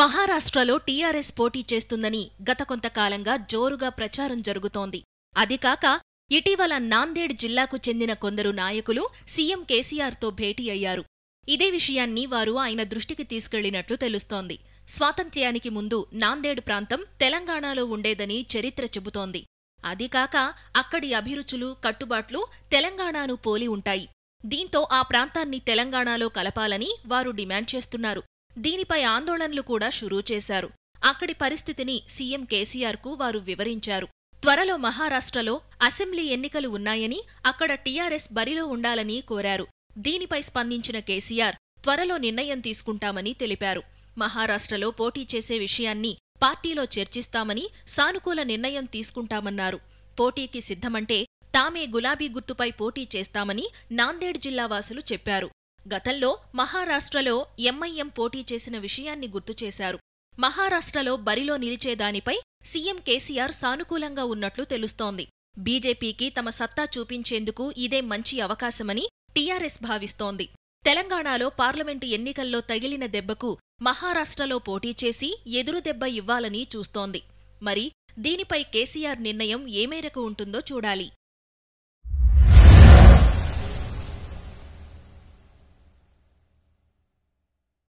మహారాష్ట్రలో టీఆర్ఎస్ పోటీ చేస్తుందని గత కొంతకాలంగా జోరుగా ప్రచారం జరుగుతోంది అదికాక ఇటీవల నాందేడ్ జిల్లాకు చెందిన కొందరు నాయకులు సీఎం కేసీఆర్తో భేటీ అయ్యారు ఇదే విషయాన్ని వారు ఆయన దృష్టికి తీసుకెళ్లినట్లు తెలుస్తోంది స్వాతంత్ర్యానికి ముందు నాందేడ్ ప్రాంతం తెలంగాణలో ఉండేదని చరిత్ర చెబుతోంది అదికాక అక్కడి అభిరుచులు కట్టుబాట్లు తెలంగాణను పోలి ఉంటాయి దీంతో ఆ ప్రాంతాన్ని తెలంగాణలో కలపాలని వారు డిమాండ్ చేస్తున్నారు దీనిపై ఆందోళనలు కూడా షురూ చేశారు అక్కడి పరిస్థితిని సీఎం కేసీఆర్కు వారు వివరించారు త్వరలో మహారాష్ట్రలో అసెంబ్లీ ఎన్నికలు ఉన్నాయని అక్కడ టీఆర్ఎస్ బరిలో ఉండాలని కోరారు దీనిపై స్పందించిన కేసీఆర్ త్వరలో నిర్ణయం తీసుకుంటామని తెలిపారు మహారాష్ట్రలో పోటీ చేసే విషయాన్ని పార్టీలో చర్చిస్తామని సానుకూల నిర్ణయం తీసుకుంటామన్నారు పోటీకి సిద్ధమంటే తామే గులాబీ గుర్తుపై పోటీ చేస్తామని నాందేడ్ జిల్లావాసులు చెప్పారు గతంలో మహారాష్ట్రలో ఎంఐఎం పోటీ చేసిన విషయాన్ని గుర్తు చేశారు మహారాష్ట్రలో బరిలో నిలిచేదానిపై సీఎం కేసీఆర్ సానుకూలంగా ఉన్నట్లు తెలుస్తోంది బీజేపీకి తమ సత్తా చూపించేందుకు ఇదే మంచి అవకాశమని టీఆర్ఎస్ భావిస్తోంది తెలంగాణలో పార్లమెంటు ఎన్నికల్లో తగిలిన దెబ్బకు మహారాష్ట్రలో పోటీ చేసి ఎదురు దెబ్బ ఇవ్వాలని చూస్తోంది మరి దీనిపై కేసీఆర్ నిర్ణయం ఏమేరకు ఉంటుందో చూడాలి